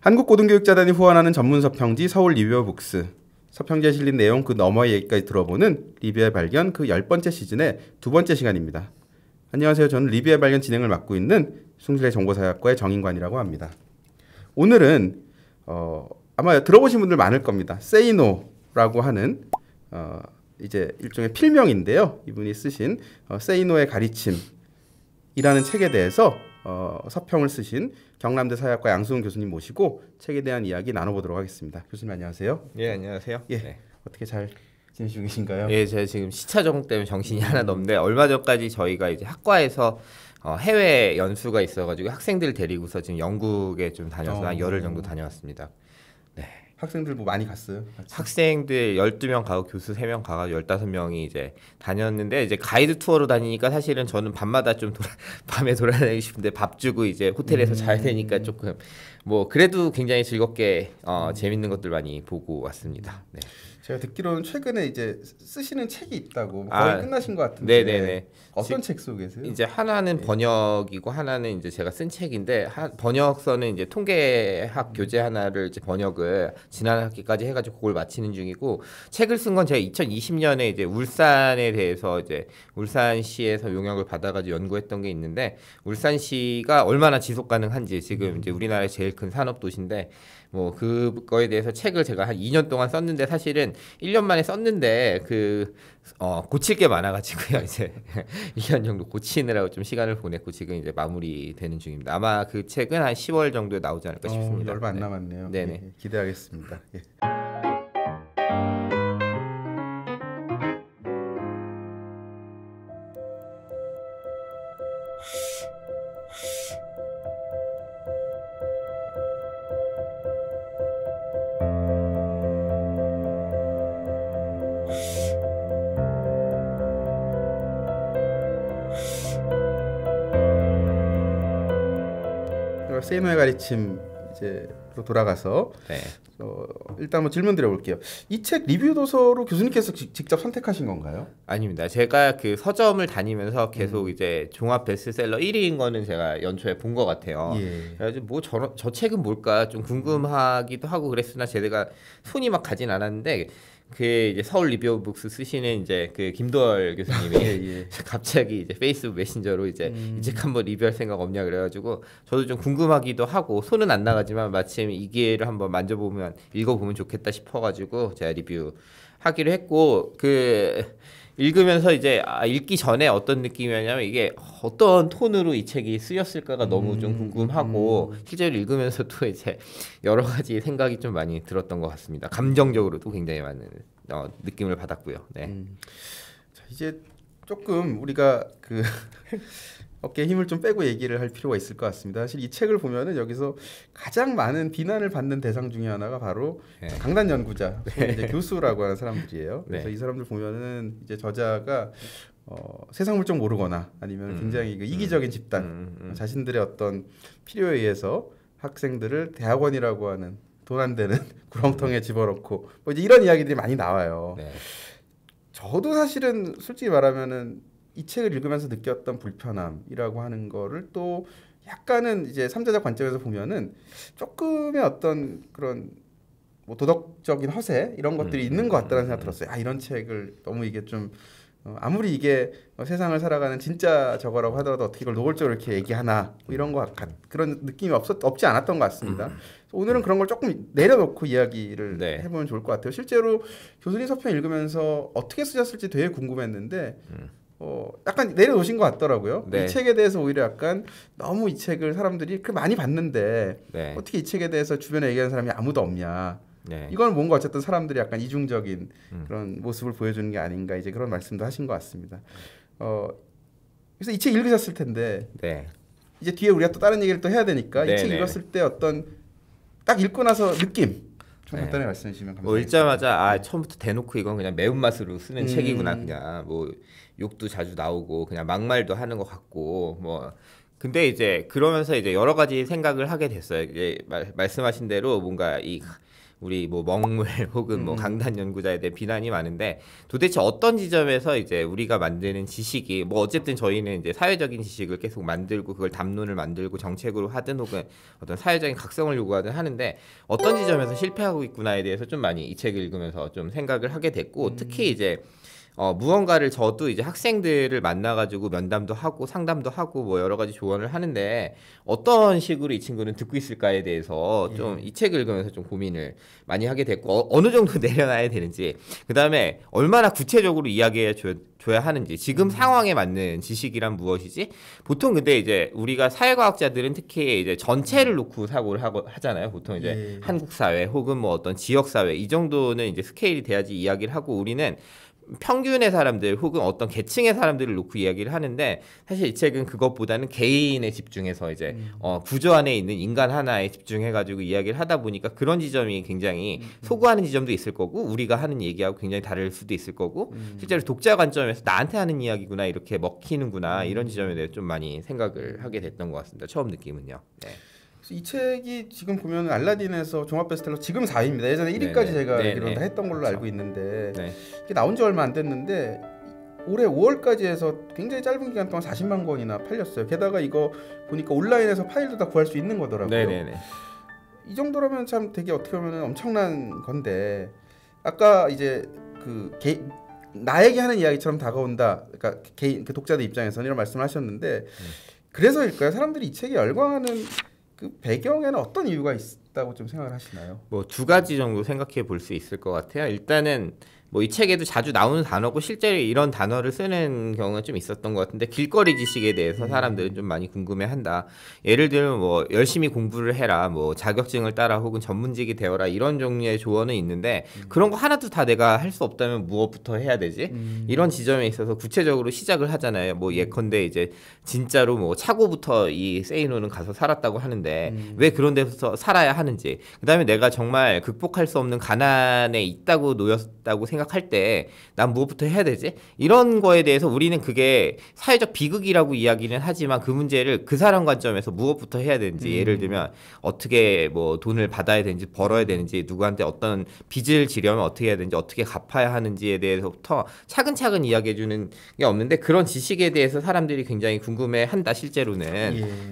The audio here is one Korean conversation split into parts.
한국고등교육자단이 후원하는 전문 서평지 서울 리뷰어북스 서평지에 실린 내용 그 너머의 얘기까지 들어보는 리뷰의 발견 그 열번째 시즌의 두 번째 시간입니다. 안녕하세요. 저는 리뷰의 발견 진행을 맡고 있는 숭실의 정보사학과의 정인관이라고 합니다. 오늘은 어, 아마 들어보신 분들 많을 겁니다. 세이노라고 하는 어, 이제 일종의 필명인데요. 이분이 쓰신 어, 세이노의 가르침이라는 책에 대해서 어, 서평을 쓰신 경남대 사회학과 양승훈 교수님 모시고 책에 대한 이야기 나눠보도록 하겠습니다. 교수님 안녕하세요. 예 안녕하세요. 예 네. 어떻게 잘 지내시고 계신가요? 예 제가 지금 시차 적응 때문에 정신이 하나넘는데 얼마 전까지 저희가 이제 학과에서 어, 해외 연수가 있어가지고 학생들 데리고서 지금 영국에 좀 다녀서 어... 한 열흘 정도 다녀왔습니다. 네. 학생들 뭐 많이 갔어요? 같이? 학생들 12명 가고 교수 3명 가가 15명이 이제 다녔는데 이제 가이드 투어로 다니니까 사실은 저는 밤마다 좀 돌아, 밤에 돌아다니고 싶은데 밥 주고 이제 호텔에서 음. 잘 되니까 조금 뭐 그래도 굉장히 즐겁게 어, 재밌는 것들 많이 보고 왔습니다. 네. 제가 듣기로는 최근에 이제 쓰시는 책이 있다고 거의 아, 끝나신 것 같은데 네네네. 어떤 책 속에서요? 이제 하나는 네. 번역이고 하나는 이제 제가 쓴 책인데 하, 번역서는 이제 통계학 음. 교재 하나를 이제 번역을 지난 학기까지 해가지고 그걸 마치는 중이고 책을 쓴 건 제가 2020년에 이제 울산에 대해서 이제 울산시에서 용역을 받아가지고 연구했던 게 있는데 울산시가 얼마나 지속 가능한지 지금 음. 이제 우리나라의 제일 큰 산업 도시인데 뭐 그거에 대해서 책을 제가 한 2년 동안 썼는데 사실은 1년 만에 썼는데 그 어, 고칠 게 많아가지고요 이제 2년 정도 고치느라고 좀 시간을 보냈고 지금 이제 마무리되는 중입니다. 아마 그 책은 한 10월 정도에 나오지 않을까 어, 싶습니다. 어, 얼마 안 네. 남았네요. 네. 네네 예, 예, 기대하겠습니다. 예. 세미의 가르침 이제로 돌아가서 네. 어, 일단 한 질문 드려볼게요. 이 책 리뷰 도서로 교수님께서 지, 직접 선택하신 건가요? 아닙니다. 제가 그 서점을 다니면서 계속 음. 이제 종합 베스트셀러 1위인 거는 제가 연초에 본 것 같아요. 예. 그래서 뭐저 저 책은 뭘까 좀 궁금하기도 하고 그랬으나 제가 손이 막 가진 않았는데 그 이제 서울 리뷰 북스 쓰시는 이제 그 김도열 교수님이 예, 예. 갑자기 이제 페이스북 메신저로 이제 음. 이제 한번 리뷰할 생각 없냐 그래가지고 저도 좀 궁금하기도 하고 손은 안 나가지만 마침 이 기회를 한번 만져보면 읽어보면 좋겠다 싶어가지고 제가 리뷰 하기로 했고 그 읽으면서 이제 아, 읽기 전에 어떤 느낌이었냐면 이게 어떤 톤으로 이 책이 쓰였을까가 음, 너무 좀 음, 궁금하고 음. 실제로 읽으면서또 이제 여러 가지 생각이 좀 많이 들었던 것 같습니다. 감정적으로도 굉장히 많은 어, 느낌을 받았고요. 네. 음. 자, 이제 조금 우리가 그 어깨에 힘을 좀 빼고 얘기를 할 필요가 있을 것 같습니다. 사실 이 책을 보면은 여기서 가장 많은 비난을 받는 대상 중에 하나가 바로 네. 강단 연구자, 네. 이제 교수라고 하는 사람들이에요. 네. 그래서 이 사람들 보면은 이제 저자가 어, 세상 물정 모르거나 아니면 음, 굉장히 그 음, 이기적인 음, 집단, 음. 자신들의 어떤 필요에 의해서 학생들을 대학원이라고 하는 돈 안 되는 구렁텅에 집어넣고 뭐 이제 이런 이야기들이 많이 나와요. 네. 저도 사실은 솔직히 말하면은 이 책을 읽으면서 느꼈던 불편함이라고 하는 거를 또 약간은 이제 삼자적 관점에서 보면은 조금의 어떤 그런 뭐 도덕적인 허세 이런 것들이 음, 있는 것 같다는 음, 생각 음. 들었어요. 아 이런 책을 너무 이게 좀 어, 아무리 이게 뭐 세상을 살아가는 진짜 저거라고 하더라도 어떻게 이걸 노골적으로 이렇게 얘기하나 뭐 이런 것 같, 그런 느낌이 없었 없지 않았던 것 같습니다. 음. 음. 오늘은 그런 걸 조금 내려놓고 이야기를 네. 해보면 좋을 것 같아요. 실제로 교수님 서편 읽으면서 어떻게 쓰셨을지 되게 궁금했는데 음. 어, 약간 내려놓으신 것 같더라고요. 네. 이 책에 대해서 오히려 약간 너무 이 책을 사람들이 그 많이 봤는데 네. 어떻게 이 책에 대해서 주변에 얘기하는 사람이 아무도 없냐. 네. 이건 뭔가 어쨌든 사람들이 약간 이중적인 음. 그런 모습을 보여주는 게 아닌가 이제 그런 말씀도 하신 것 같습니다. 어, 그래서 이 책 읽으셨을 텐데 네. 이제 뒤에 우리가 또 다른 얘기를 또 해야 되니까 이책 네, 네. 읽었을 때 어떤 딱 읽고 나서 느낌 네. 간단히 말씀해 주시면 감사하겠습니다. 뭐 읽자마자 아 처음부터 대놓고 이건 그냥 매운맛으로 쓰는 음. 책이구나 그냥 뭐 욕도 자주 나오고 그냥 막말도 하는 것 같고 뭐 근데 이제 그러면서 이제 여러 가지 생각을 하게 됐어요. 이제 말, 말씀하신 대로 뭔가 이 우리 뭐 먹물 혹은 뭐 음. 강단 연구자에 대한 비난이 많은데 도대체 어떤 지점에서 이제 우리가 만드는 지식이 뭐 어쨌든 저희는 이제 사회적인 지식을 계속 만들고 그걸 담론을 만들고 정책으로 하든 혹은 어떤 사회적인 각성을 요구하든 하는데 어떤 지점에서 실패하고 있구나에 대해서 좀 많이 이 책을 읽으면서 좀 생각을 하게 됐고 특히 음. 이제 어, 무언가를 저도 이제 학생들을 만나가지고 면담도 하고 상담도 하고 뭐 여러 가지 조언을 하는데 어떤 식으로 이 친구는 듣고 있을까에 대해서 예. 좀이 책을 읽으면서 좀 고민을 많이 하게 됐고 어, 느 정도 내려놔야 되는지 그 다음에 얼마나 구체적으로 이야기해 줘, 줘야 하는지 지금 음. 상황에 맞는 지식이란 무엇이지 보통 근데 이제 우리가 사회과학자들은 특히 이제 전체를 음. 놓고 사고를 하고 하잖아요 보통 이제 예. 한국 사회 혹은 뭐 어떤 지역 사회 이 정도는 이제 스케일이 돼야지 이야기를 하고 우리는 평균의 사람들 혹은 어떤 계층의 사람들을 놓고 이야기를 하는데 사실 이 책은 그것보다는 개인에 집중해서 이제 음. 어, 구조 안에 있는 인간 하나에 집중해가지고 이야기를 하다 보니까 그런 지점이 굉장히 음, 음. 소구하는 지점도 있을 거고 우리가 하는 얘기하고 굉장히 다를 수도 있을 거고 음. 실제로 독자 관점에서 나한테 하는 이야기구나 이렇게 먹히는구나 음. 이런 지점에 대해 좀 많이 생각을 하게 됐던 것 같습니다. 처음 느낌은요. 네. 이 책이 지금 보면 알라딘에서 종합 베스트셀러 지금 4위입니다. 예전에 1위까지 네네. 제가 네런다 했던 걸로 그렇죠. 알고 있는데 네. 이게 나온 지 얼마 안 됐는데 올해 5월까지 해서 굉장히 짧은 기간 동안 40만 권이나 팔렸어요. 게다가 이거 보니까 온라인에서 파일도 다 구할 수 있는 거더라고요. 네네네. 이 정도라면 참 되게 어떻게 보면 엄청난 건데 아까 이제 그 개, 나에게 하는 이야기처럼 다가온다. 그러니까 개인 그 독자들 입장에서는 이런 말씀을 하셨는데 음. 그래서일까요? 사람들이 이 책에 열광하는 그 배경에는 어떤 이유가 있다고 좀 생각을 하시나요? 뭐 두 가지 정도 생각해 볼 수 있을 것 같아요. 일단은 뭐이 책에도 자주 나오는 단어고 실제로 이런 단어를 쓰는 경우가 좀 있었던 것 같은데 길거리 지식에 대해서 음. 사람들은 좀 많이 궁금해한다. 예를 들면 뭐 열심히 공부를 해라, 뭐 자격증을 따라 혹은 전문직이 되어라 이런 종류의 조언은 있는데 음. 그런 거 하나도 다 내가 할 수 없다면 무엇부터 해야 되지? 음. 이런 지점에 있어서 구체적으로 시작을 하잖아요. 뭐 예컨대 이제 진짜로 뭐 차고부터 이 세이노는 가서 살았다고 하는데 왜 그런 데서 살아야 하는지 그다음에 내가 정말 극복할 수 없는 가난에 있다고 놓였다고 생각. 생각할 때 난 무엇부터 해야 되지? 이런 거에 대해서 우리는 그게 사회적 비극이라고 이야기는 하지만 그 문제를 그 사람 관점에서 무엇부터 해야 되는지 음. 예를 들면 어떻게 뭐 돈을 받아야 되는지 벌어야 되는지 누구한테 어떤 빚을 지려면 어떻게 해야 되는지 어떻게 갚아야 하는지에 대해서부터 차근차근 이야기해 주는 게 없는데 그런 지식에 대해서 사람들이 굉장히 궁금해 한다 실제로는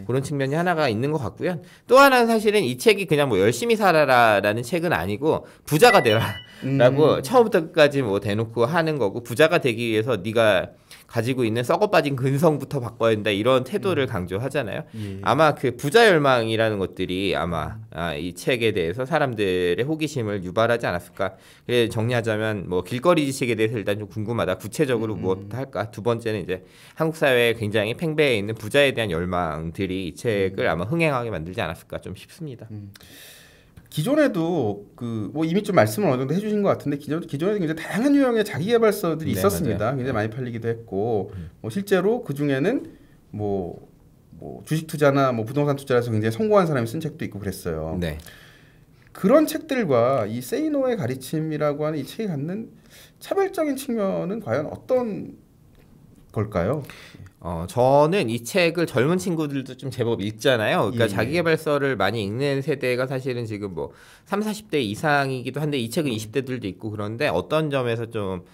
예. 그런 측면이 하나가 있는 것 같고요. 또 하나는 사실은 이 책이 그냥 뭐 열심히 살아라라는 책은 아니고 부자가 되라라고 음. 처음부터 이렇게까지 뭐 대놓고 하는 거고 부자가 되기 위해서 네가 가지고 있는 썩어빠진 근성부터 바꿔야 된다 이런 태도를 음. 강조하잖아요. 예. 아마 그 부자 열망이라는 것들이 아마 아, 이 책에 대해서 사람들의 호기심을 유발하지 않았을까. 그래 정리하자면 뭐 길거리 지식에 대해서 일단 좀 궁금하다. 구체적으로 음. 무엇 할까. 두 번째는 이제 한국 사회에 굉장히 팽배해 있는 부자에 대한 열망들이 이 책을 음. 아마 흥행하게 만들지 않았을까 좀 싶습니다. 음. 기존에도 그 뭐 이미 좀 말씀을 어느 정도 해주신 것 같은데 기존 기존에도 굉장히 다양한 유형의 자기 개발서들이 네, 있었습니다. 맞아요. 굉장히 네. 많이 팔리기도 했고 음. 뭐 실제로 그 중에는 뭐, 뭐 주식 투자나 뭐 부동산 투자에서 굉장히 성공한 사람이 쓴 책도 있고 그랬어요. 네. 그런 책들과 이 세이노의 가르침이라고 하는 이 책이 갖는 차별적인 측면은 과연 어떤 걸까요? 어, 저는 이 책을 젊은 친구들도 좀 제법 읽잖아요. 그러니까 예. 예. 자기개발서를 많이 읽는 세대가 사실은 지금 뭐 3, 40대 이상이기도 한데 이 책은 20대들도 있고 그런데 어떤 점에서 좀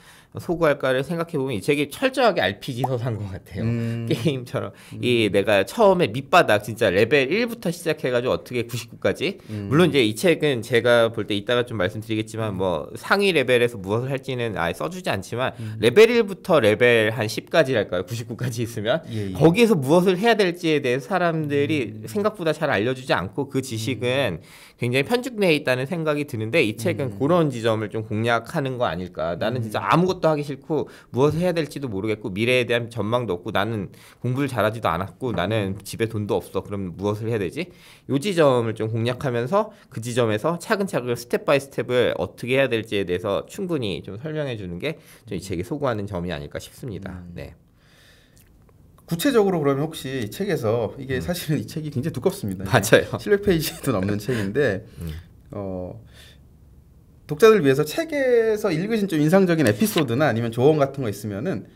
소구할까를 생각해보면 이 책이 철저하게 RPG 서사인 것 같아요. 음. 게임처럼. 음. 이 내가 처음에 밑바닥 진짜 레벨 1부터 시작해가지고 어떻게 99까지. 음. 물론 이제 이 책은 제가 볼 때 이따가 좀 말씀드리겠지만 뭐 상위 레벨에서 무엇을 할지는 아예 써주지 않지만 음. 레벨 1부터 레벨 한 10까지랄까요? 99까지 있으면. 예, 예. 거기에서 무엇을 해야 될지에 대해 사람들이 음. 생각보다 잘 알려주지 않고 그 지식은 음. 굉장히 편집되어 있다는 생각이 드는데 이 책은 음. 그런 지점을 좀 공략하는 거 아닐까. 나는 진짜 아무것도 아무것도 하기 싫고 무엇을 해야 될지도 모르겠고 미래에 대한 전망도 없고 나는 공부를 잘하지도 않았고 나는 집에 돈도 없어 그럼 무엇을 해야 되지? 요 지점을 좀 공략하면서 그 지점에서 차근차근 스텝 바이 스텝을 어떻게 해야 될지에 대해서 충분히 좀 설명해 주는 게이 책이 소구하는 점이 아닐까 싶습니다. 음. 네. 구체적으로 그러면 혹시 이 책에서 이게 음. 사실은 이 책이 굉장히 두껍습니다. 맞아요. 700페이지도 넘는 책인데 음. 어 독자들 위해서 책에서 읽으신 좀 인상적인 에피소드나 아니면 조언 같은 거 있으면은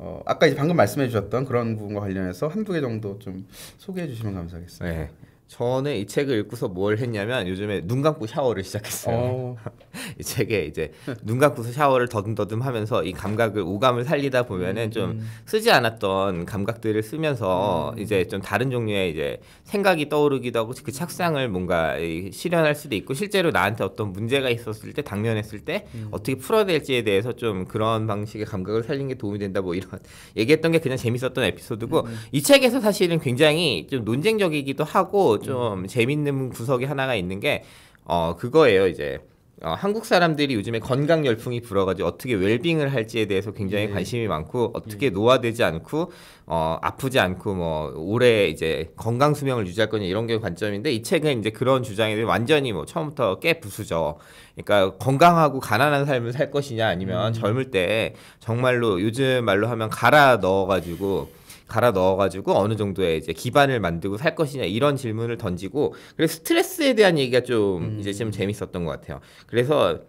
어, 아까 이제 방금 말씀해 주셨던 그런 부분과 관련해서 한두 개 정도 좀 소개해 주시면 감사하겠습니다. 네. 저는 이 책을 읽고서 뭘 했냐면 요즘에 눈 감고 샤워를 시작했어요. 어. 이 책에 이제 눈 감고서 샤워를 더듬더듬 하면서 이 감각을 오감을 살리다 보면은 음, 좀 음. 쓰지 않았던 감각들을 쓰면서 음. 이제 좀 다른 종류의 이제 생각이 떠오르기도 하고 그 착상을 뭔가 실현할 수도 있고 실제로 나한테 어떤 문제가 있었을 때 당면했을 때 음. 어떻게 풀어야 될지에 대해서 좀 그런 방식의 감각을 살린 게 도움이 된다 뭐 이런 얘기했던 게 그냥 재밌었던 에피소드고 음. 이 책에서 사실은 굉장히 좀 논쟁적이기도 하고 좀 재밌는 구석이 하나가 있는 게 어, 그거예요 이제. 어, 한국 사람들이 요즘에 건강 열풍이 불어가지고 어떻게 웰빙을 할지에 대해서 굉장히 예. 관심이 많고 어떻게 예. 노화되지 않고 어, 아프지 않고 뭐 오래 이제 건강 수명을 유지할 거냐 이런 게 관점인데 이 책은 이제 그런 주장에 대해 완전히 뭐 처음부터 깨 부수죠. 그러니까 건강하고 가난한 삶을 살 것이냐 아니면 음. 젊을 때 정말로 요즘 말로 하면 갈아 넣어가지고 갈아 넣어가지고 어느 정도의 이제 기반을 만들고 살 것이냐 이런 질문을 던지고 그리고 스트레스에 대한 얘기가 좀 음. 이제 좀 재밌었던 것 같아요. 그래서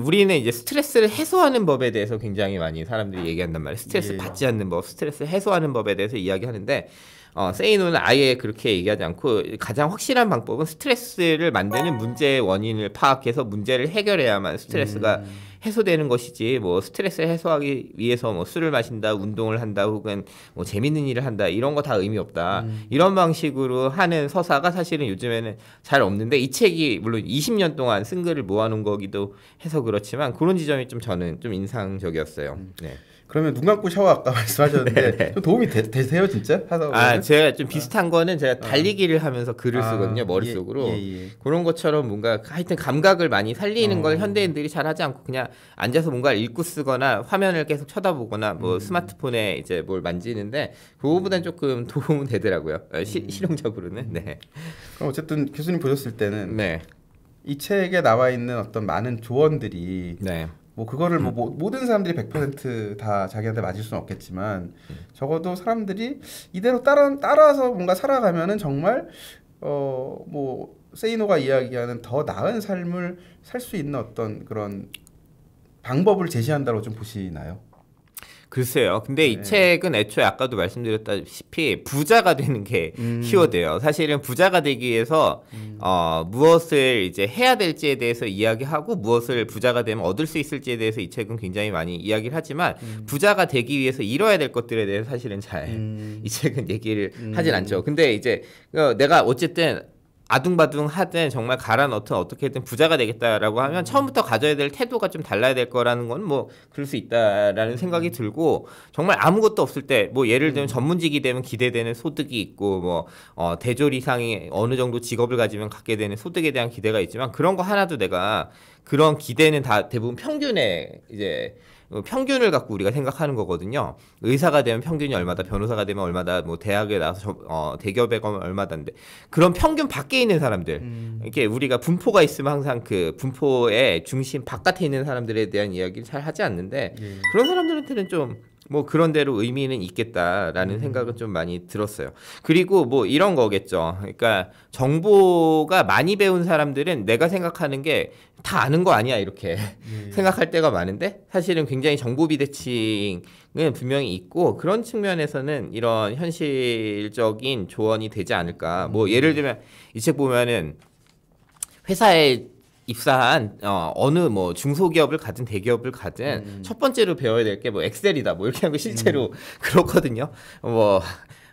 우리는 이제 스트레스를 해소하는 법에 대해서 굉장히 많이 사람들이 얘기한단 말이에요. 스트레스 예. 받지 않는 법, 스트레스 해소하는 법에 대해서 이야기하는데 어, 세이노는 아예 그렇게 얘기하지 않고 가장 확실한 방법은 스트레스를 만드는 음. 문제의 원인을 파악해서 문제를 해결해야만 스트레스가 음. 해소되는 것이지 뭐 스트레스 해소하기 위해서 뭐 술을 마신다, 운동을 한다 혹은 뭐 재밌는 일을 한다 이런 거 다 의미 없다. 음. 이런 방식으로 하는 서사가 사실은 요즘에는 잘 없는데 이 책이 물론 20년 동안 쓴 글을 모아놓은 거기도 해서 그렇지만 그런 지점이 좀 저는 좀 인상적이었어요. 음. 네. 그러면 눈 감고 샤워 아까 말씀하셨는데 네, 네. 좀 도움이 되, 세요 진짜? 아 제가 좀 아. 비슷한 거는 제가 아. 달리기를 하면서 글을 아, 쓰거든요 예, 머릿속으로 예, 예, 예. 그런 것처럼 뭔가 하여튼 감각을 많이 살리는 어. 걸 현대인들이 잘 하지 않고 그냥 앉아서 뭔가 읽고 쓰거나 화면을 계속 쳐다보거나 뭐 음. 스마트폰에 이제 뭘 만지는데 그거보다 조금 도움은 되더라고요 어, 시, 음. 실용적으로는 네 그럼 어쨌든 교수님 보셨을 때는 네. 이 책에 나와 있는 어떤 많은 조언들이 네. 뭐 그거를 뭐 음. 뭐 모든 사람들이 100%다 자기한테 맞을 수는 없겠지만 음. 적어도 사람들이 이대로 따라 따라서 뭔가 살아가면은 정말 어 뭐 세이노가 이야기하는 더 나은 삶을 살 수 있는 어떤 그런 방법을 제시한다고 좀 보시나요? 글쎄요. 근데 네. 이 책은 애초에 아까도 말씀드렸다시피 부자가 되는 게 음. 키워드예요. 사실은 부자가 되기 위해서 음. 어, 무엇을 이제 해야 될지에 대해서 이야기하고 무엇을 부자가 되면 얻을 수 있을지에 대해서 이 책은 굉장히 많이 이야기를 하지만 음. 부자가 되기 위해서 이뤄야 될 것들에 대해 서 사실은 잘이 음. 책은 얘기를 음. 하진 않죠. 근데 이제 어, 내가 어쨌든 아둥바둥 하든 정말 갈아 넣든 어떻게든 부자가 되겠다라고 하면 음. 처음부터 가져야 될 태도가 좀 달라야 될 거라는 건 뭐 그럴 수 있다라는 생각이 음. 들고 정말 아무것도 없을 때 뭐 예를 들면 음. 전문직이 되면 기대되는 소득이 있고 뭐 어, 대졸 이상이 어느 정도 직업을 가지면 갖게 되는 소득에 대한 기대가 있지만 그런 거 하나도 내가 그런 기대는 다 대부분 평균에 이제 평균을 갖고 우리가 생각하는 거거든요. 의사가 되면 평균이 얼마다, 변호사가 되면 얼마다, 뭐 대학에 나와서 저, 어, 대기업에 가면 얼마다인데 그런 평균 밖에 있는 사람들, 음. 이렇게 우리가 분포가 있으면 항상 그 분포의 중심 바깥에 있는 사람들에 대한 이야기를 잘 하지 않는데 예. 그런 사람들한테는 좀뭐 그런 대로 의미는 있겠다라는 음. 생각은 좀 많이 들었어요. 그리고 뭐 이런 거겠죠. 그러니까 정보가 많이 배운 사람들은 내가 생각하는 게 다 아는 거 아니야 이렇게 음. 생각할 때가 많은데 사실은 굉장히 정보 비대칭은 분명히 있고 그런 측면에서는 이런 현실적인 조언이 되지 않을까. 뭐 음. 예를 들면 이 책 보면은 회사에 입사한 어, 어느 뭐 중소기업을 가든 대기업을 가든 음. 첫 번째로 배워야 될 게 뭐 엑셀이다 뭐 이렇게 하고 실제로 음. 그렇거든요. 뭐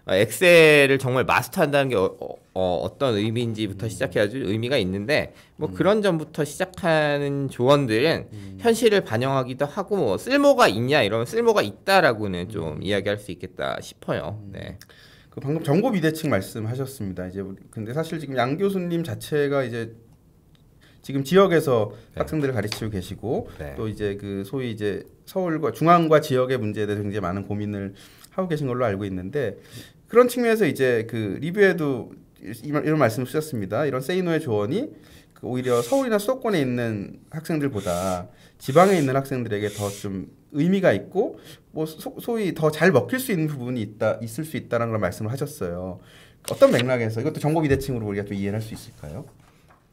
어, 엑셀을 정말 마스터한다는 게 어, 어, 어 어떤 의미인지부터 음. 시작해야지 의미가 있는데 뭐 음. 그런 점부터 시작하는 조언들은 음. 현실을 반영하기도 하고 뭐 쓸모가 있냐 이러면 쓸모가 있다라고는 좀 음. 이야기할 수 있겠다 싶어요. 네. 그 방금 정보 비대칭 말씀하셨습니다. 이제 근데 사실 지금 양 교수님 자체가 이제 지금 지역에서 네. 학생들을 가르치고 계시고 네. 또 이제 그 소위 이제 서울과 중앙과 지역의 문제에 대해서 굉장히 많은 고민을 하고 계신 걸로 알고 있는데 그런 측면에서 이제 그 리뷰에도 이런 말씀을 쓰셨습니다. 이런 세이노의 조언이 그 오히려 서울이나 수도권에 있는 학생들보다 지방에 있는 학생들에게 더 좀 의미가 있고 뭐 소, 위더 잘 먹힐 수 있는 부분이 있다 있을 수 있다라는 걸 말씀을 하셨어요. 어떤 맥락에서 이것도 정보 비대칭으로 우리가 좀 이해할 수 있을까요?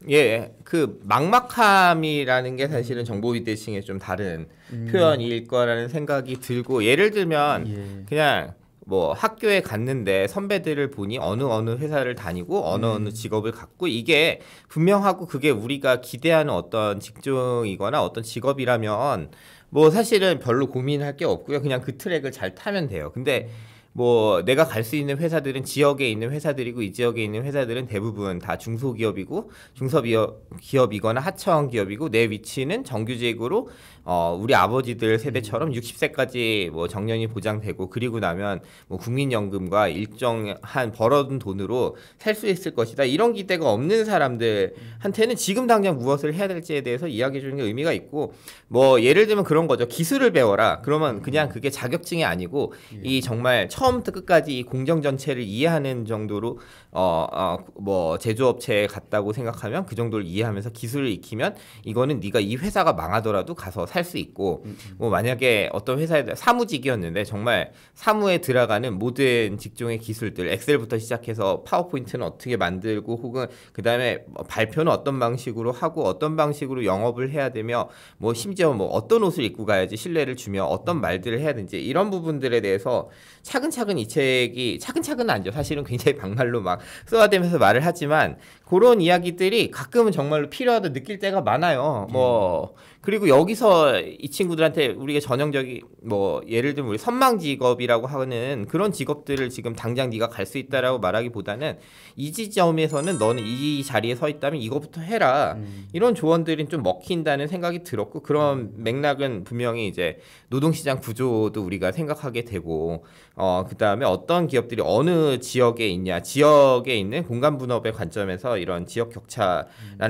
예, 예, 그 막막함이라는 게 사실은 정보 위대칭의 좀 다른 음. 표현일 거라는 생각이 들고 예를 들면 예. 그냥 뭐 학교에 갔는데 선배들을 보니 어느 어느 회사를 다니고 어느 음. 어느 직업을 갖고 이게 분명하고 그게 우리가 기대하는 어떤 직종이거나 어떤 직업이라면 뭐 사실은 별로 고민할 게 없고요. 그냥 그 트랙을 잘 타면 돼요. 근데 음. 뭐 내가 갈 수 있는 회사들은 지역에 있는 회사들이고 이 지역에 있는 회사들은 대부분 다 중소기업이고 중소기업이거나 하청 기업이고 내 위치는 정규직으로 어 우리 아버지들 세대처럼 60세까지 음. 뭐 정년이 보장되고 그리고 나면 뭐 국민연금과 일정한 벌어둔 돈으로 살 수 있을 것이다 이런 기대가 없는 사람들한테는 지금 당장 무엇을 해야 될지에 대해서 이야기해 주는 게 의미가 있고 뭐 예를 들면 그런 거죠 기술을 배워라 그러면 그냥 음. 그게 자격증이 아니고 예. 이 정말 처음부터 끝까지 이 공정 전체를 이해하는 정도로 어뭐 어, 어 뭐 제조업체에 갔다고 생각하면 그 정도를 이해하면서 기술을 익히면 이거는 네가 이 회사가 망하더라도 가서 살 수 있고 음, 음. 뭐 만약에 어떤 회사에 사무직이었는데 정말 사무에 들어가는 모든 직종의 기술들 엑셀부터 시작해서 파워포인트는 어떻게 만들고 혹은 그 다음에 뭐 발표는 어떤 방식으로 하고 어떤 방식으로 영업을 해야 되며 뭐 심지어 뭐 어떤 옷을 입고 가야지 신뢰를 주며 어떤 음. 말들을 해야 되는지 이런 부분들에 대해서 차근 차근차근 이 책이 차근차근은 아니죠. 사실은 굉장히 막말로 막 쏘아대면서 말을 하지만 그런 이야기들이 가끔은 정말로 필요하다 느낄 때가 많아요. 뭐 예. 그리고 여기서 이 친구들한테 우리가 전형적인 뭐 예를 들면 우리 선망 직업이라고 하는 그런 직업들을 지금 당장 네가 갈 수 있다라고 말하기보다는 이 지점에서는 너는 이 자리에 서 있다면 이것부터 해라 음. 이런 조언들이좀 먹힌다는 생각이 들었고 그런 음. 맥락은 분명히 이제 노동시장 구조도 우리가 생각하게 되고 어 그다음에 어떤 기업들이 어느 지역에 있냐 지역에 있는 공간 분업의 관점에서 이런 지역 격차라는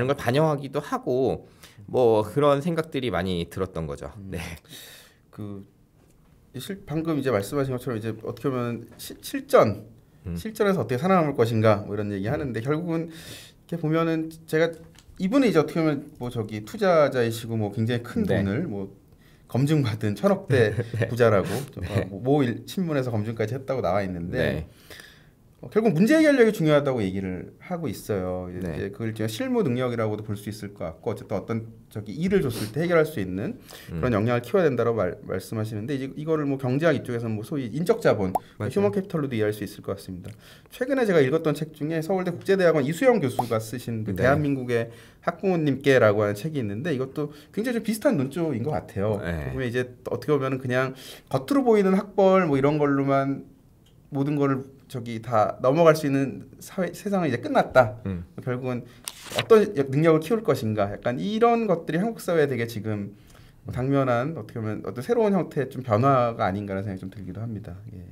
걸 음. 반영하기도 하고 뭐 그런 생각들이 많이 들었던 거죠. 음. 네. 그 실, 방금 이제 말씀하신 것처럼 이제 어떻게 보면 시, 실전 음. 실전에서 어떻게 살아남을 것인가 뭐 이런 얘기 음. 하는데 결국은 이렇게 보면은 제가 이분이 이제 어떻게 보면 뭐 저기 투자자이시고 뭐 굉장히 큰 네. 돈을 뭐 검증받은 천억대 네. 부자라고 네. 뭐, 뭐 일, 신문에서 검증까지 했다고 나와 있는데 네. 어, 결국 문제 해결력이 중요하다고 얘기를 하고 있어요. 이제 네. 그걸 제가 실무 능력이라고도 볼 수 있을 것 같고 어쨌든 어떤 저기 일을 줬을 때 해결할 수 있는 음. 그런 역량을 키워야 된다고 말, 말씀하시는데 이제 이거를 뭐 경제학 이쪽에서는 뭐 소위 인적 자본, 휴먼 캐피털로도 이해할 수 있을 것 같습니다. 최근에 제가 읽었던 책 중에 서울대 국제대학원 이수영 교수가 쓰신 그 네. 대한민국의 학부모님께라고 하는 책이 있는데 이것도 굉장히 좀 비슷한 논조인 것 같아요. 네. 보면 그 이제 어떻게 보면 그냥 겉으로 보이는 학벌 뭐 이런 걸로만 모든 거 저기 다 넘어갈 수 있는 사회, 세상은 이제 끝났다. 음. 결국은 어떤 능력을 키울 것인가. 약간 이런 것들이 한국 사회에 되게 지금 당면한 어떻게 보면 어떤 새로운 형태의 좀 변화가 아닌가라는 생각이 좀 들기도 합니다. 예.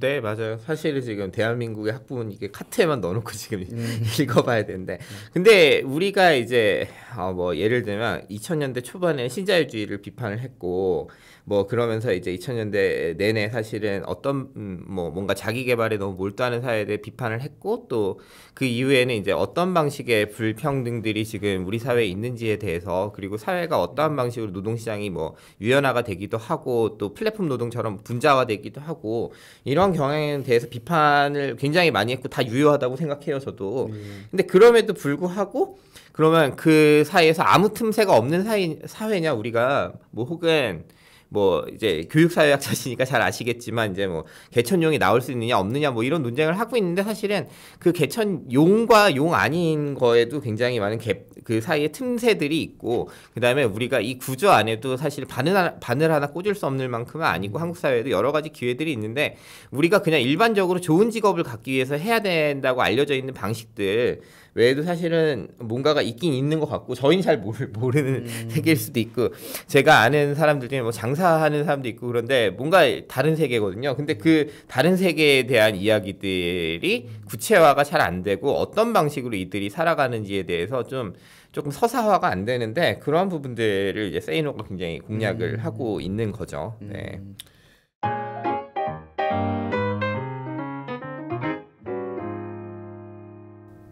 네 맞아요. 사실 지금 대한민국의 학부는 이게 카트에만 넣어놓고 지금 음. 읽어봐야 되는데 근데 우리가 이제 어뭐 예를 들면 2000년대 초반에 신자유주의를 비판을 했고 뭐 그러면서 이제 2000년대 내내 사실은 어떤 음뭐 뭔가 자기 개발에 너무 몰두하는 사회에 대해 비판을 했고 또 그 이후에는 이제 어떤 방식의 불평등들이 지금 우리 사회에 있는지에 대해서 그리고 사회가 어떠한 방식으로 노동시장 굉장히 뭐 유연화가 되기도 하고 또 플랫폼 노동처럼 분자화되기도 하고 이런 경향에 대해서 비판을 굉장히 많이 했고 다 유효하다고 생각해요 저도. 음. 근데 그럼에도 불구하고 그러면 그 사이에서 아무 틈새가 없는 사이, 사회냐 우리가 뭐 혹은 뭐 이제 교육사회학자시니까 잘 아시겠지만 이제 뭐 개천용이 나올 수 있느냐 없느냐 뭐 이런 논쟁을 하고 있는데 사실은 그 개천용과 용 아닌 거에도 굉장히 많은 갭 그 사이에 틈새들이 있고 그다음에 우리가 이 구조 안에도 사실 바늘 하나, 바늘 하나 꽂을 수 없는 만큼은 아니고 한국 사회에도 여러 가지 기회들이 있는데 우리가 그냥 일반적으로 좋은 직업을 갖기 위해서 해야 된다고 알려져 있는 방식들 외에도 사실은 뭔가가 있긴 있는 것 같고 저희는 잘 모르, 모르는 음. 세계일 수도 있고 제가 아는 사람들 중에 뭐 장사하는 사람도 있고 그런데 뭔가 다른 세계거든요. 근데 그 다른 세계에 대한 이야기들이 구체화가 잘 안 되고 어떤 방식으로 이들이 살아가는지에 대해서 좀 조금 서사화가 안 되는데 그러한 부분들을 이제 세이노가 굉장히 공략을 음. 하고 있는 거죠. 네. 음.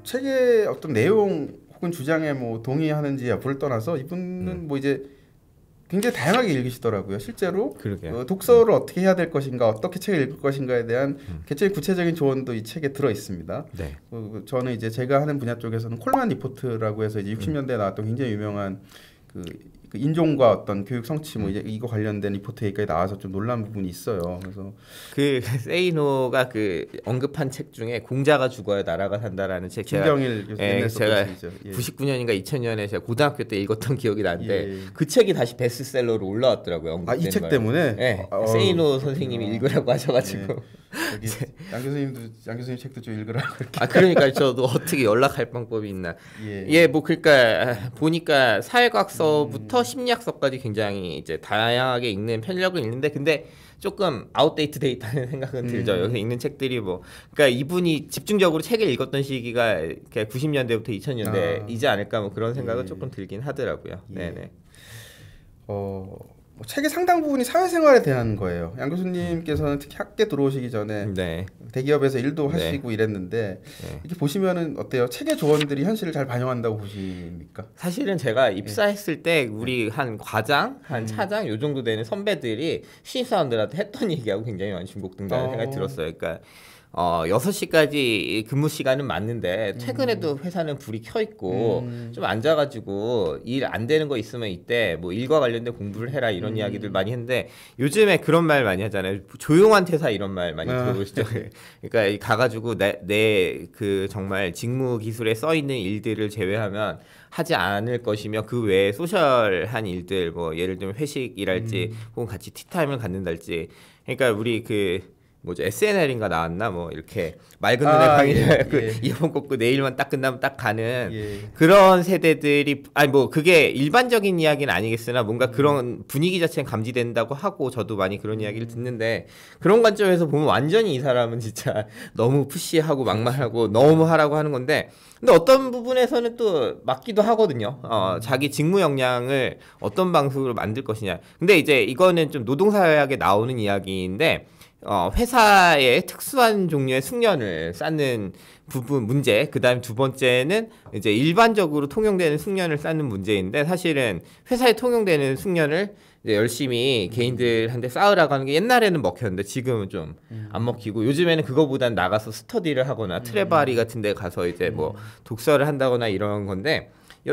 책의 어떤 내용 혹은 주장에 뭐 동의하는지 여부를 떠나서 이분은 음. 뭐 이제 굉장히 다양하게 읽으시더라고요. 실제로 어, 독서를 음. 어떻게 해야 될 것인가, 어떻게 책을 읽을 것인가에 대한 음. 굉장히 구체적인 조언도 이 책에 들어 있습니다. 네. 어, 그 저는 이제 제가 하는 분야 쪽에서는 콜만 리포트라고 해서 이제 60년대 에 나왔던 굉장히 유명한 그그 인종과 어떤 교육 성취 뭐 이제 이거 관련된 리포트 얘기까지 나와서 좀 놀란 부분이 있어요. 그래서 그 세이노가 그 언급한 책 중에 공자가 죽어야 나라가 산다라는 책 김경일 예, 제가, 예, 제가 99년인가 2000년에 제가 고등학교 때 읽었던 기억이 나는데 예. 예. 그 책이 다시 베스트셀러로 올라왔더라고요. 아이 책 때문에 예. 아, 어, 세이노 어, 선생님이 읽으라고 하셔가지고. 예. 여기 양 교수님도 양 교수님 책도 좀 읽으라고 이렇게. 아 그러니까 저도 어떻게 연락할 방법이 있나. 예. 예, 뭐 그러니까 보니까 사회과학서부터 음. 심리학서까지 굉장히 이제 다양하게 읽는 편력은 있는데 근데 조금 아웃데이트 돼 있다는 생각은 들죠. 음. 여기 읽는 책들이 뭐 그러니까 이분이 집중적으로 책을 읽었던 시기가 90년대부터 2000년대이지 아. 않을까 뭐 그런 생각은 예. 조금 들긴 하더라고요. 예. 네네. 어. 뭐 책의 상당 부분이 사회생활에 대한 거예요. 양 교수님께서는 특히 학계 들어오시기 전에 네. 대기업에서 일도 네. 하시고 네. 이랬는데 네. 이렇게 보시면은 어때요? 책의 조언들이 현실을 잘 반영한다고 보십니까? 사실은 제가 네. 입사했을 때 우리 네. 한 과장, 한 음. 차장 요 정도 되는 선배들이 신입사원들한테 했던 얘기하고 굉장히 많이 중복된다는 어... 생각이 들었어요. 그러니까 어, 6시까지 근무 시간은 맞는데 음. 최근에도 회사는 불이 켜 있고 음. 좀 앉아 가지고 일 안 되는 거 있으면 이때 뭐 일과 관련된 공부를 해라 이런 음. 이야기들 많이 했는데 요즘에 그런 말 많이 하잖아요. 조용한 퇴사 이런 말 많이 아. 들어보시죠. 네. 그러니까 가 가지고 내 내 그 정말 직무 기술에 써 있는 일들을 제외하면 하지 않을 것이며 그 외에 소셜한 일들 뭐 예를 들면 회식이랄지 음. 혹은 같이 티타임을 갖는달지 그러니까 우리 그 뭐죠 SNL인가 나왔나 뭐 이렇게 맑은 눈의 아, 강의를 예, 그 예. 이어폰 꽂고 내일만 딱 끝나면 딱 가는 예. 그런 세대들이 아니 뭐 그게 일반적인 이야기는 아니겠으나 뭔가 음. 그런 분위기 자체는 감지된다고 하고 저도 많이 그런 음. 이야기를 듣는데 그런 관점에서 보면 완전히 이 사람은 진짜 너무 푸시하고 막말하고 그렇죠. 너무 하라고 하는 건데 근데 어떤 부분에서는 또 맞기도 하거든요. 어, 음. 자기 직무 역량을 어떤 방식으로 만들 것이냐. 근데 이제 이거는 좀 노동사회학에 나오는 이야기인데 어, 회사의 특수한 종류의 숙련을 쌓는 부분 문제 그다음 두 번째는 이제 일반적으로 통용되는 숙련을 쌓는 문제인데 사실은 회사에 통용되는 숙련을 이제 열심히 개인들한테 쌓으라고 하는 게 옛날에는 먹혔는데 지금은 좀안 음. 먹히고 요즘에는 그거보단 나가서 스터디를 하거나 음. 트레바리 같은 데 가서 이제 뭐 음. 독서를 한다거나 이런 건데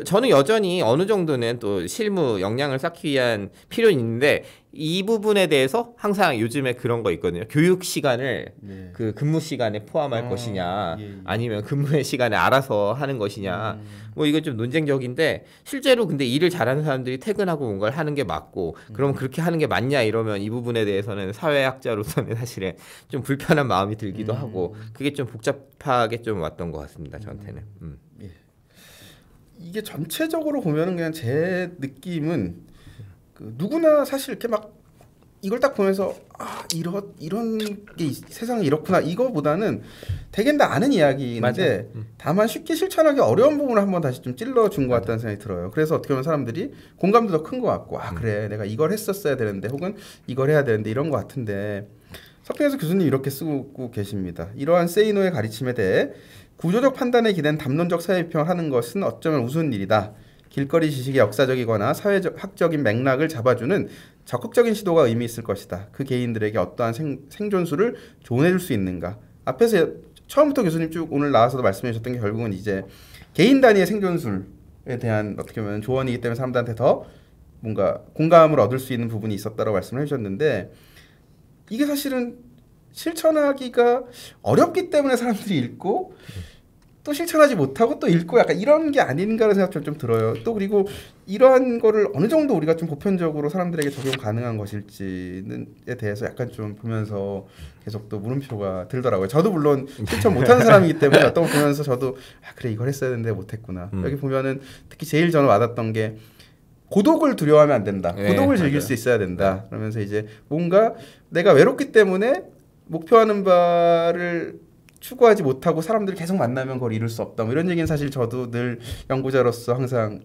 저는 여전히 어느 정도는 또 실무 역량을 쌓기 위한 필요는 있는데 이 부분에 대해서 항상 요즘에 그런 거 있거든요. 교육 시간을 네. 그 근무 시간에 포함할 아, 것이냐 예, 예. 아니면 근무의 시간에 알아서 하는 것이냐 음. 뭐 이거 좀 논쟁적인데 실제로 근데 일을 잘하는 사람들이 퇴근하고 온 걸 하는 게 맞고 음. 그럼 그렇게 하는 게 맞냐 이러면 이 부분에 대해서는 사회학자로서는 사실은 좀 불편한 마음이 들기도 음. 하고 그게 좀 복잡하게 좀 왔던 것 같습니다 저한테는. 음. 음. 예. 이게 전체적으로 보면은 그냥 제 느낌은 그 누구나 사실 이렇게 막 이걸 딱 보면서 아 이런 이런 게세상이 이렇구나 이거보다는 되개는다 아는 이야기인데 음. 다만 쉽게 실천하기 어려운 부분을 한번 다시 좀 찔러준 것 같다는 생각이 들어요. 그래서 어떻게 보면 사람들이 공감도 더 큰 것 같고 아 음. 그래 음. 내가 이걸 했었어야 되는데 혹은 이걸 해야 되는데 이런 것 같은데 서평에서 교수님 이렇게 쓰고 계십니다. 이러한 세이노의 가르침에 대해 구조적 판단에 기댄 담론적 사회비평을 하는 것은 어쩌면 우스운 일이다. 길거리 지식의 역사적이거나 사회적 학적인 맥락을 잡아주는 적극적인 시도가 의미 있을 것이다. 그 개인들에게 어떠한 생, 생존수를 조언해줄 수 있는가. 앞에서 처음부터 교수님 쭉 오늘 나와서도 말씀해 주셨던 게 결국은 이제 개인 단위의 생존술에 대한 어떻게 보면 조언이기 때문에 사람들한테 더 뭔가 공감을 얻을 수 있는 부분이 있었다고 말씀을 해주셨는데 이게 사실은 실천하기가 어렵기 때문에 사람들이 읽고 또 실천하지 못하고 또 읽고 약간 이런 게 아닌가라는 생각도 좀 들어요. 또 그리고 이러한 거를 어느 정도 우리가 좀 보편적으로 사람들에게 적용 가능한 것일지에 대해서 약간 좀 보면서 계속 또 물음표가 들더라고요. 저도 물론 실천 못하는 사람이기 때문에 어떤 거 보면서 저도 아 그래 이걸 했어야 되는데 못했구나. 음. 여기 보면은 특히 제일 저는 와닿던 게 고독을 두려워하면 안 된다. 예, 고독을 즐길 맞아요. 수 있어야 된다. 네. 그러면서 이제 뭔가 내가 외롭기 때문에 목표하는 바를 추구하지 못하고 사람들을 계속 만나면 그걸 이룰 수 없다. 뭐 이런 얘기는 사실 저도 늘 연구자로서 항상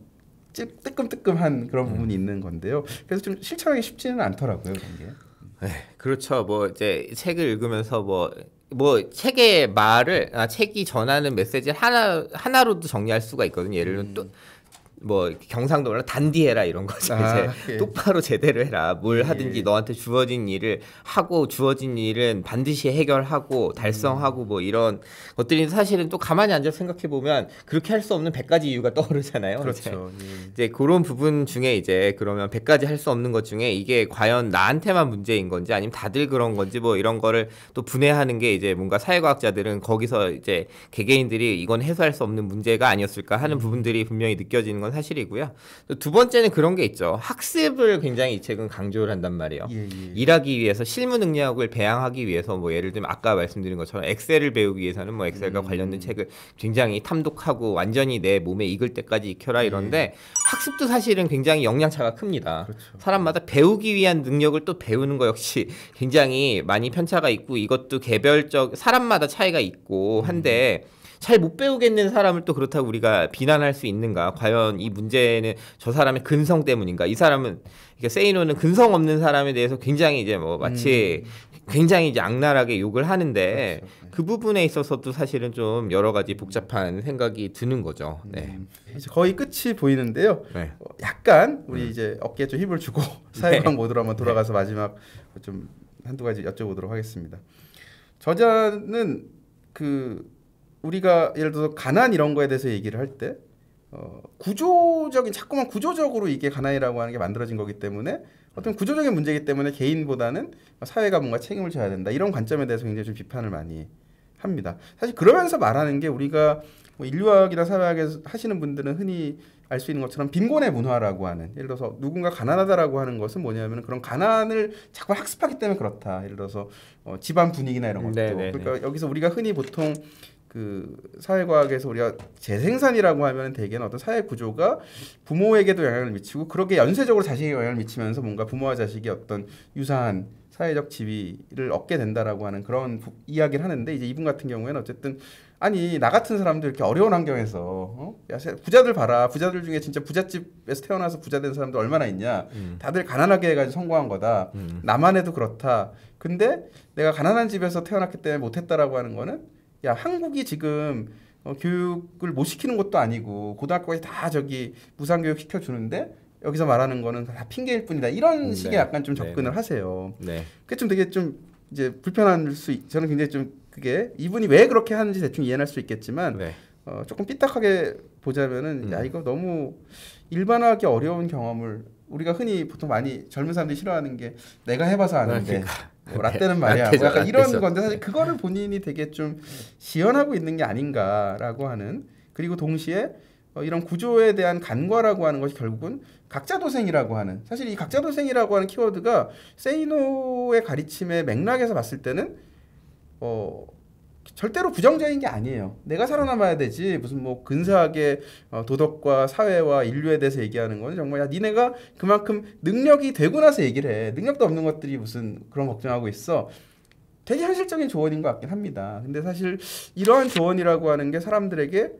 뜨끔뜨끔한 그런 부분이 음. 있는 건데요. 그래서 좀 실천하기 쉽지는 않더라고요, 그게. 에 네, 그렇죠. 뭐 이제 책을 읽으면서 뭐뭐 뭐 책의 말을 아, 책이 전하는 메시지 하나 하나로도 정리할 수가 있거든요. 예를 들면 음. 또뭐 경상도 말 단디해라 이런 거죠. 아, 이제 예. 똑바로 제대로 해라. 뭘 예, 하든지 예. 너한테 주어진 일을 하고 주어진 일은 반드시 해결하고 달성하고 음. 뭐 이런 것들이 사실은 또 가만히 앉아 생각해 보면 그렇게 할 수 없는 백가지 이유가 떠오르잖아요. 그렇죠. 이제, 예. 이제 그런 부분 중에 이제 그러면 백가지할 수 없는 것 중에 이게 과연 나한테만 문제인 건지 아니면 다들 그런 건지 뭐 이런 거를 또 분해하는 게 이제 뭔가 사회과학자들은 거기서 이제 개개인들이 이건 해소할 수 없는 문제가 아니었을까 하는 음. 부분들이 분명히 느껴지는 건 사실이고요. 두 번째는 그런 게 있죠. 학습을 굉장히 이 책은 강조를 한단 말이에요. 예, 예. 일하기 위해서 실무 능력을 배양하기 위해서 뭐 예를 들면 아까 말씀드린 것처럼 엑셀을 배우기 위해서는 뭐 엑셀과 음. 관련된 책을 굉장히 탐독하고 완전히 내 몸에 익을 때까지 익혀라 예. 이런데 예. 학습도 사실은 굉장히 역량차가 큽니다. 그렇죠. 사람마다 배우기 위한 능력을 또 배우는 거 역시 굉장히 많이 편차가 있고 이것도 개별적 사람마다 차이가 있고 한데 음. 잘못 배우겠는 사람을 또 그렇다고 우리가 비난할 수 있는가? 과연 이 문제는 저 사람의 근성 때문인가? 이 사람은 그러니까 세이노는 근성 없는 사람에 대해서 굉장히 이제 뭐 마치 음. 굉장히 이제 악랄하게 욕을 하는데 그렇죠. 네. 그 부분에 있어서도 사실은 좀 여러 가지 복잡한 생각이 드는 거죠. 네. 음. 이제 거의 끝이 보이는데요. 네. 어, 약간 우리 음. 이제 어깨에 좀 힘을 주고 네. 사회광 네. 모드로 한번 돌아가서 네. 마지막 좀 한두 가지 여쭤보도록 하겠습니다. 저자는 그 우리가 예를 들어서 가난 이런 거에 대해서 얘기를 할 때 어, 구조적인 자꾸만 구조적으로 이게 가난이라고 하는 게 만들어진 거기 때문에 어떤 구조적인 문제이기 때문에 개인보다는 사회가 뭔가 책임을 져야 된다 이런 관점에 대해서 굉장히 좀 비판을 많이 합니다. 사실 그러면서 말하는 게 우리가 뭐 인류학이나 사회학에 서 하시는 분들은 흔히 알 수 있는 것처럼 빈곤의 문화라고 하는 예를 들어서 누군가 가난하다라고 하는 것은 뭐냐면 그런 가난을 자꾸 학습하기 때문에 그렇다. 예를 들어서 어, 집안 분위기나 이런 것도 네네네. 네, 네. 그러니까 여기서 우리가 흔히 보통 그 사회과학에서 우리가 재생산이라고 하면 대개는 어떤 사회 구조가 부모에게도 영향을 미치고 그렇게 연쇄적으로 자식에 게 영향을 미치면서 뭔가 부모와 자식이 어떤 유사한 사회적 지위를 얻게 된다라고 하는 그런 부, 이야기를 하는데 이제 이분 같은 경우에는 어쨌든 아니 나 같은 사람도 이렇게 어려운 환경에서 어? 야 부자들 봐라 부자들 중에 진짜 부잣집에서 태어나서 부자 된 사람도 얼마나 있냐 음. 다들 가난하게 해가지고 성공한 거다 음. 나만 해도 그렇다 근데 내가 가난한 집에서 태어났기 때문에 못했다라고 하는 거는 야 한국이 지금 어, 교육을 못 시키는 것도 아니고 고등학교까지 다 저기 무상 교육 시켜 주는데 여기서 말하는 거는 다 핑계일 뿐이다 이런 음, 네. 식의 약간 좀 네, 접근을 네. 하세요. 네. 그게 좀 되게 좀 이제 불편할 수 있, 저는 굉장히 좀 그게 이분이 왜 그렇게 하는지 대충 이해할 수 있겠지만 네. 어, 조금 삐딱하게 보자면은 음. 야 이거 너무 일반화하기 어려운 경험을 우리가 흔히 보통 많이 젊은 사람들이 싫어하는 게 내가 해봐서 아는데 아, 그러니까. 뭐 라떼는 네. 말이야 라떼죠, 뭐 약간 라떼죠. 이런 건데 사실 그거를 본인이 되게 좀 지연하고 있는 게 아닌가라고 하는 그리고 동시에 어, 이런 구조에 대한 간과라고 하는 것이 결국은 각자 도생이라고 하는 사실 이 각자 도생이라고 하는 키워드가 세이노의 가르침의 맥락에서 봤을 때는 어 절대로 부정적인 게 아니에요. 내가 살아남아야 되지 무슨 뭐 근사하게 어, 도덕과 사회와 인류에 대해서 얘기하는 건 정말 야 니네가 그만큼 능력이 되고 나서 얘기를 해. 능력도 없는 것들이 무슨 그런 걱정하고 있어. 되게 현실적인 조언인 것 같긴 합니다. 근데 사실 이러한 조언이라고 하는 게 사람들에게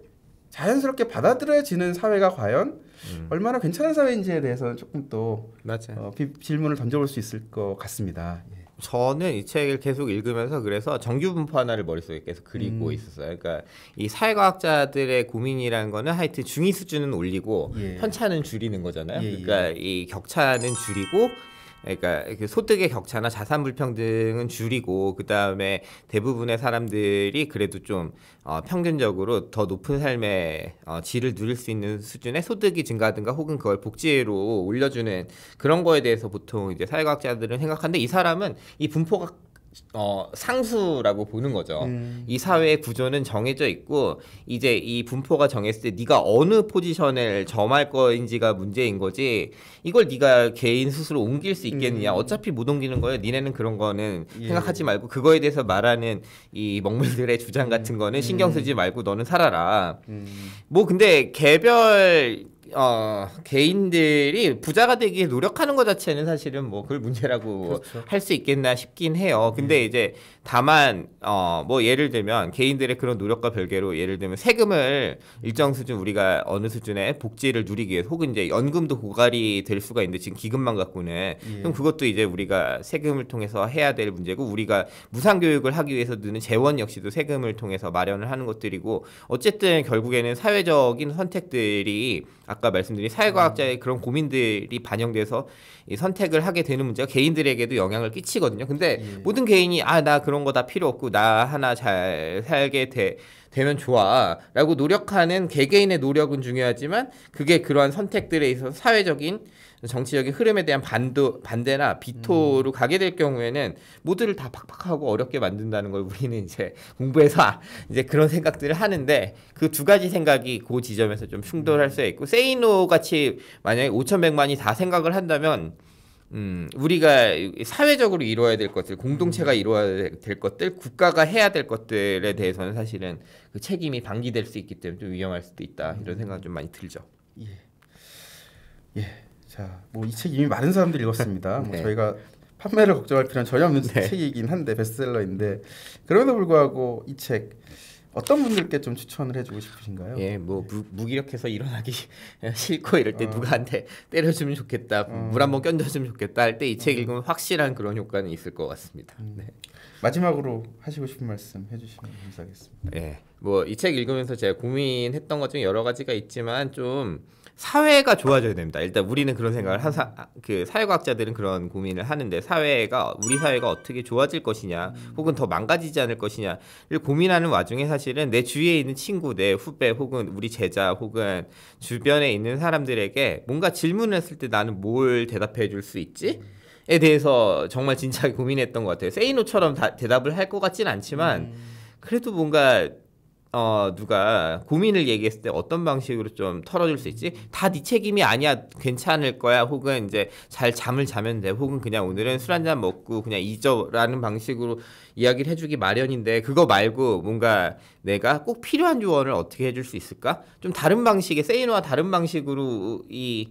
자연스럽게 받아들여지는 사회가 과연 음. 얼마나 괜찮은 사회인지에 대해서 는 조금 또 어, 비, 질문을 던져볼 수 있을 것 같습니다. 예. 저는 이 책을 계속 읽으면서 그래서 정규 분포 하나를 머릿속에 계속 그리고 음. 있었어요. 그러니까 이 사회과학자들의 고민이라는 거는 하여튼 중위 수준은 올리고 예. 편차는 줄이는 거잖아요. 예, 예. 그러니까 예. 이 격차는 줄이고 그러니까 그 소득의 격차나 자산 불평등은 줄이고 그 다음에 대부분의 사람들이 그래도 좀 어, 평균적으로 더 높은 삶의 어, 질을 누릴 수 있는 수준의 소득이 증가하든가 혹은 그걸 복지로 올려주는 그런 거에 대해서 보통 이제 사회과학자들은 생각하는데 이 사람은 이 분포가 어, 상수라고 보는 거죠. 음. 이 사회의 구조는 정해져 있고 이제 이 분포가 정했을 때 네가 어느 포지션을 점할 거인지가 문제인 거지. 이걸 네가 개인 스스로 옮길 수 있겠느냐? 음. 어차피 못 옮기는 거예요. 니네는 그런 거는 예. 생각하지 말고 그거에 대해서 말하는 이 먹물들의 주장 같은 음. 거는 음. 신경 쓰지 말고 너는 살아라. 음. 뭐 근데 개별 어, 개인들이 부자가 되기 위해 노력하는 것 자체는 사실은 뭐 그걸 문제라고 그렇죠. 할수 있겠나 싶긴 해요. 근데 네. 이제 다만 어, 뭐 예를 들면 개인들의 그런 노력과 별개로 예를 들면 세금을 일정 수준 우리가 어느 수준의 복지를 누리기 위해서 혹은 이제 연금도 고갈이 될 수가 있는데 지금 기금만 갖고는 예. 그럼 그것도 이제 우리가 세금을 통해서 해야 될 문제고 우리가 무상 교육을 하기 위해서 드는 재원 역시도 세금을 통해서 마련을 하는 것들이고 어쨌든 결국에는 사회적인 선택들이 아까 아까 말씀드린 사회과학자의 음. 그런 고민들이 반영돼서 선택을 하게 되는 문제가 개인들에게도 영향을 끼치거든요. 근데 예. 모든 개인이 아 나 그런 거 다 필요 없고 나 하나 잘 살게 돼 되면 좋아라고 노력하는 개개인의 노력은 중요하지만 그게 그러한 선택들에 있어서 사회적인 정치적인 흐름에 대한 반도, 반대나 비토로 음. 가게 될 경우에는 모두를 다 팍팍하고 어렵게 만든다는 걸 우리는 이제 공부해서 아, 이제 그런 생각들을 하는데 그 두 가지 생각이 그 지점에서 좀 충돌할 음. 수 있고 세이노 같이 만약에 5,100만이 다 생각을 한다면 음, 우리가 사회적으로 이루어야 될 것들, 공동체가 음. 이루어야 될 것들, 국가가 해야 될 것들에 대해서는 사실은 그 책임이 방기될 수 있기 때문에 좀 위험할 수도 있다 이런 음. 생각 좀 많이 들죠. 예. 예. 자, 뭐 이 책 이미 많은 사람들이 읽었습니다. 뭐 네. 저희가 판매를 걱정할 필요는 전혀 없는 네. 책이긴 한데 베스트셀러인데 그럼에도 불구하고 이 책 어떤 분들께 좀 추천을 해주고 싶으신가요? 예, 뭐 무, 기력해서 일어나기 싫고 이럴 때 어. 누가한테 때려주면 좋겠다, 어. 물 한번 껴줘주면 좋겠다 할 때 이책 음. 읽으면 확실한 그런 효과는 있을 것 같습니다. 음. 네. 마지막으로 하시고 싶은 말씀 해주시면 감사하겠습니다. 예, 뭐 이 책 읽으면서 제가 고민했던 것 중에 여러 가지가 있지만 좀 사회가 좋아져야 됩니다. 일단 우리는 그런 생각을 항상 그 사회과학자들은 그런 고민을 하는데 사회가 우리 사회가 어떻게 좋아질 것이냐, 혹은 더 망가지지 않을 것이냐를 고민하는 와중에 사실은 내 주위에 있는 친구, 내 후배, 혹은 우리 제자, 혹은 주변에 있는 사람들에게 뭔가 질문을 했을 때 나는 뭘 대답해 줄 수 있지? 에 대해서 정말 진지하게 고민했던 것 같아요. 세이노처럼 대답을 할 것 같진 않지만 음. 그래도 뭔가 어, 누가 고민을 얘기했을 때 어떤 방식으로 좀 털어줄 수 있지? 다 네 책임이 아니야. 괜찮을 거야. 혹은 이제 잘 잠을 자면 돼. 혹은 그냥 오늘은 술 한잔 먹고 그냥 잊어라는 방식으로 이야기를 해주기 마련인데 그거 말고 뭔가 내가 꼭 필요한 조언을 어떻게 해줄 수 있을까? 좀 다른 방식의 세이노와 다른 방식으로 이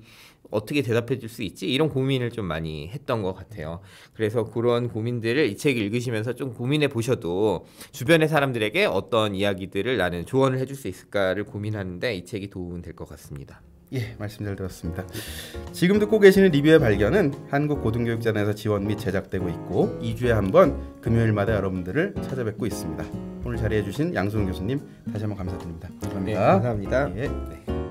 어떻게 대답해 줄 수 있지? 이런 고민을 좀 많이 했던 것 같아요. 그래서 그런 고민들을 이 책 읽으시면서 좀 고민해 보셔도 주변의 사람들에게 어떤 이야기들을 나는 조언을 해줄 수 있을까를 고민하는데 이 책이 도움 될 것 같습니다. 예, 말씀 잘 들었습니다. 지금 듣고 계시는 리뷰의 발견은 한국고등교육재단에서 지원 및 제작되고 있고 2주에 한 번 금요일마다 여러분들을 찾아뵙고 있습니다. 오늘 자리해 주신 양수훈 교수님 다시 한번 감사드립니다. 감사합니다. 네, 감사합니다. 예. 네.